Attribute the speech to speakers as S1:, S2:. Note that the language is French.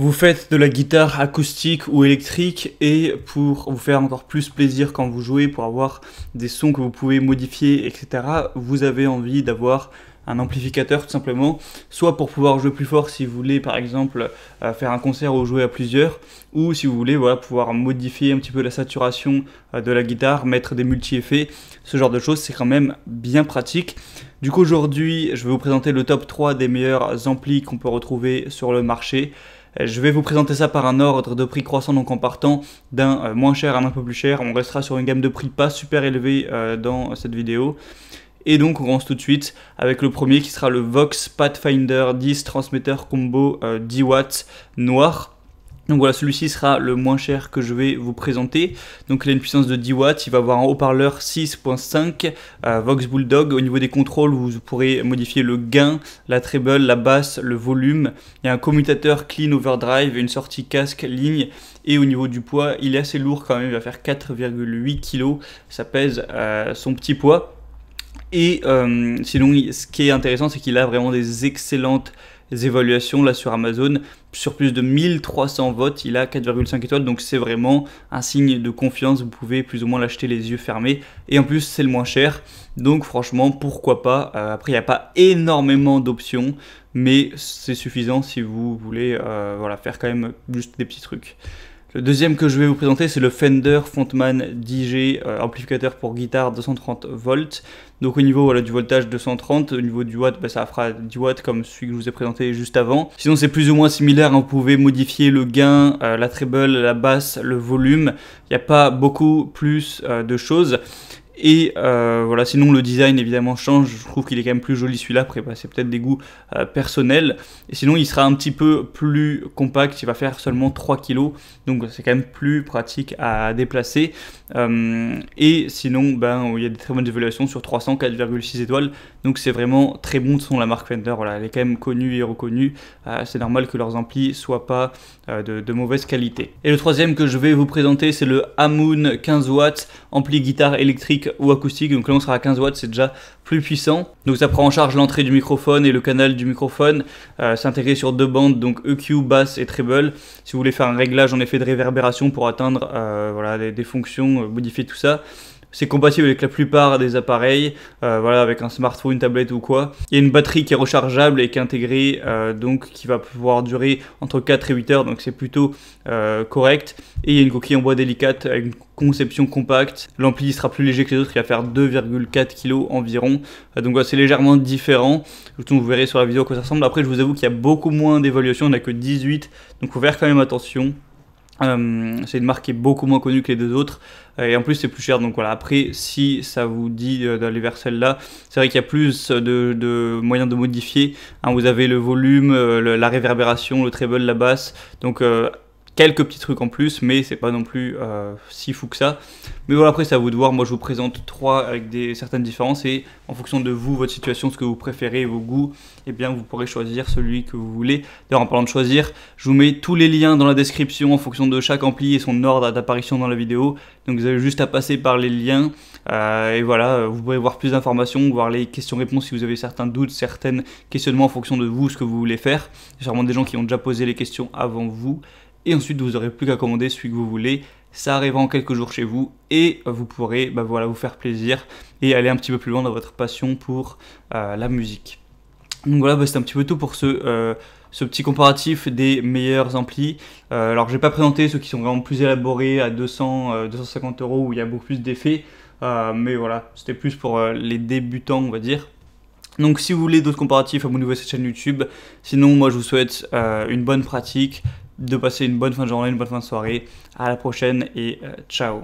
S1: Vous faites de la guitare acoustique ou électrique et pour vous faire encore plus plaisir quand vous jouez, pour avoir des sons que vous pouvez modifier, etc., vous avez envie d'avoir un amplificateur tout simplement, soit pour pouvoir jouer plus fort si vous voulez par exemple euh, faire un concert ou jouer à plusieurs, ou si vous voulez voilà, pouvoir modifier un petit peu la saturation euh, de la guitare, mettre des multi-effets, ce genre de choses, c'est quand même bien pratique. Du coup aujourd'hui je vais vous présenter le top 3 des meilleurs amplis qu'on peut retrouver sur le marché. Euh, je vais vous présenter ça par un ordre de prix croissant, donc en partant d'un euh, moins cher à un peu plus cher. On restera sur une gamme de prix pas super élevée euh, dans cette vidéo. Et donc on commence tout de suite avec le premier qui sera le Vox Pathfinder 10 transmetteur combo 10 w noir. Donc voilà, celui-ci sera le moins cher que je vais vous présenter. Donc il a une puissance de 10 watts, il va avoir un haut-parleur 6.5 euh, Vox Bulldog. Au niveau des contrôles, vous pourrez modifier le gain, la treble, la basse, le volume. Il y a un commutateur clean overdrive, une sortie casque ligne. Et au niveau du poids, il est assez lourd quand même, il va faire 4,8 kg. Ça pèse euh, son petit poids. Et euh, sinon, ce qui est intéressant, c'est qu'il a vraiment des excellentes évaluations là sur Amazon. Sur plus de 1300 votes, il a 4,5 étoiles, donc c'est vraiment un signe de confiance. Vous pouvez plus ou moins l'acheter les yeux fermés. Et en plus, c'est le moins cher. Donc franchement, pourquoi pas euh, Après, il n'y a pas énormément d'options, mais c'est suffisant si vous voulez euh, voilà, faire quand même juste des petits trucs. Le deuxième que je vais vous présenter, c'est le Fender Fontman DJ euh, amplificateur pour guitare 230 volts. Donc au niveau du voltage 230, au niveau du watt, bah, ça fera 10 watts comme celui que je vous ai présenté juste avant. Sinon c'est plus ou moins similaire, hein. vous pouvez modifier le gain, euh, la treble, la basse, le volume. Il n'y a pas beaucoup plus euh, de choses. Et euh, voilà, sinon le design évidemment change, je trouve qu'il est quand même plus joli celui-là, après bah, c'est peut-être des goûts euh, personnels. Et sinon il sera un petit peu plus compact, il va faire seulement 3 kg, donc c'est quand même plus pratique à déplacer. Euh, et sinon ben, il y a des très bonnes évaluations sur 300, 4,6 étoiles, donc c'est vraiment très bon de son la marque Fender, elle est quand même connue et reconnue, c'est normal que leurs amplis soient pas de, mauvaise qualité. Et le troisième que je vais vous présenter c'est le Hamoon 15 watts, ampli guitare électrique ou acoustique. Donc là, on sera à 15 watts, c'est déjà plus puissant. Donc ça prend en charge l'entrée du microphone et le canal du microphone. Euh, s'intégrer sur deux bandes, donc EQ, basse et treble. Si vous voulez faire un réglage en effet de réverbération pour atteindre euh, voilà, des fonctions, euh, modifier tout ça, c'est compatible avec la plupart des appareils, euh, voilà, avec un smartphone, une tablette ou quoi. Il y a une batterie qui est rechargeable et qui est intégrée, euh, donc qui va pouvoir durer entre 4 et 8 heures, donc c'est plutôt euh, correct. Et il y a une coquille en bois délicate avec une conception compacte. L'ampli sera plus léger que les autres, il va faire 2,4 kg environ. donc c'est légèrement différent. Vous verrez sur la vidéo à quoi ça ressemble. Après, je vous avoue qu'il y a beaucoup moins d'évaluation, on a que 18, donc faut faire quand même attention. Euh, c'est une marque qui est beaucoup moins connue que les deux autres euh, et en plus c'est plus cher donc voilà après si ça vous dit euh, d'aller vers celle-là c'est vrai qu'il y a plus de, moyens de modifier hein, vous avez le volume la réverbération le treble la basse donc euh, quelques petits trucs en plus, mais c'est pas non plus euh, si fou que ça. Mais voilà, après, c'est à vous de voir. Moi, je vous présente trois avec des, certaines différences et en fonction de vous, votre situation, ce que vous préférez, vos goûts, et eh bien, vous pourrez choisir celui que vous voulez. D'ailleurs, en parlant de choisir, je vous mets tous les liens dans la description en fonction de chaque ampli et son ordre d'apparition dans la vidéo. Donc, vous avez juste à passer par les liens. Euh, et voilà, euh, vous pourrez voir plus d'informations, voir les questions-réponses si vous avez certains doutes, certains questionnements en fonction de vous, ce que vous voulez faire. Il sûrement des gens qui ont déjà posé les questions avant vous et ensuite vous aurez plus qu'à commander celui que vous voulez. Ça arrivera en quelques jours chez vous et vous pourrez bah voilà, vous faire plaisir et aller un petit peu plus loin dans votre passion pour euh, la musique. Donc voilà, bah, c'est un petit peu tout pour ce, euh, petit comparatif des meilleurs amplis. Euh, alors, je n'ai pas présenté ceux qui sont vraiment plus élaborés à 200, 250 euros où il y a beaucoup plus d'effets, mais voilà, c'était plus pour les débutants, on va dire. Donc, si vous voulez d'autres comparatifs, à vous à cette chaîne YouTube. Sinon, moi, je vous souhaite une bonne pratique de passer une bonne fin de journée, une bonne fin de soirée. À la prochaine et euh, ciao